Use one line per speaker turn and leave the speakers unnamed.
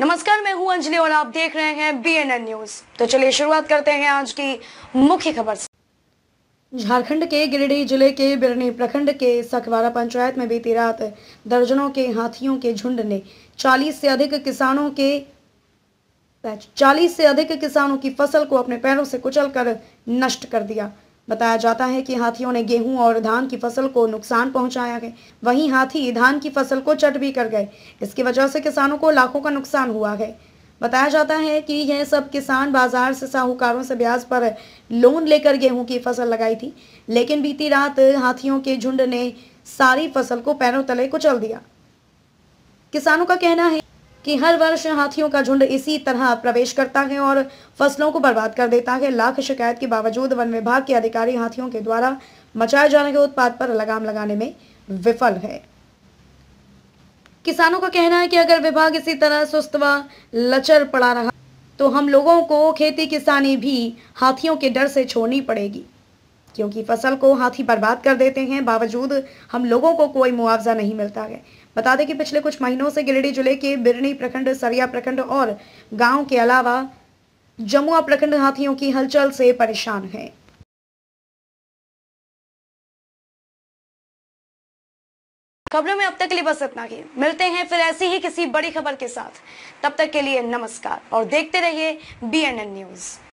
नमस्कार मैं हूं अंजलि और आप देख रहे हैं बीएनएन न्यूज तो चलिए शुरुआत करते हैं आज की मुख्य खबर से झारखंड के गिरिडीह जिले के बिरनी प्रखंड के सखवारा पंचायत में बीती रात दर्जनों के हाथियों के झुंड ने 40 से अधिक किसानों के 40 से अधिक किसानों की फसल को अपने पैरों से कुचलकर नष्ट कर दिया बताया जाता है कि हाथियों ने गेहूं और धान की फसल को नुकसान पहुंचाया है वहीं हाथी धान की फसल को चट भी कर गए इसकी वजह से किसानों को लाखों का नुकसान हुआ है बताया जाता है कि यह सब किसान बाजार से साहूकारों से ब्याज पर लोन लेकर गेहूं की फसल लगाई थी लेकिन बीती रात हाथियों के झुंड ने सारी फसल को पैरों तले कुचल दिया किसानों का कहना है कि हर वर्ष हाथियों का झुंड इसी तरह प्रवेश करता है और फसलों को बर्बाद कर देता है लाख शिकायत के बावजूद वन विभाग के अधिकारी हाथियों के द्वारा मचाए जाने के उत्पाद पर लगाम लगाने में विफल है किसानों का कहना है कि अगर विभाग इसी तरह सुस्त व लचर पड़ा रहा तो हम लोगों को खेती किसानी भी हाथियों के डर से छोड़नी पड़ेगी क्योंकि फसल को हाथी बर्बाद कर देते हैं बावजूद हम लोगों को कोई मुआवजा नहीं मिलता है बता दें कि पिछले कुछ महीनों से गिरिडीह जिले के बिरनी प्रखंड
सरिया प्रखंड और गांव के अलावा जमुआ प्रखंड हाथियों की हलचल से परेशान है खबरों में अब तक के लिए बस इतना ही मिलते हैं फिर ऐसी ही किसी बड़ी खबर के साथ
तब तक के लिए नमस्कार और देखते रहिए बी न्यूज़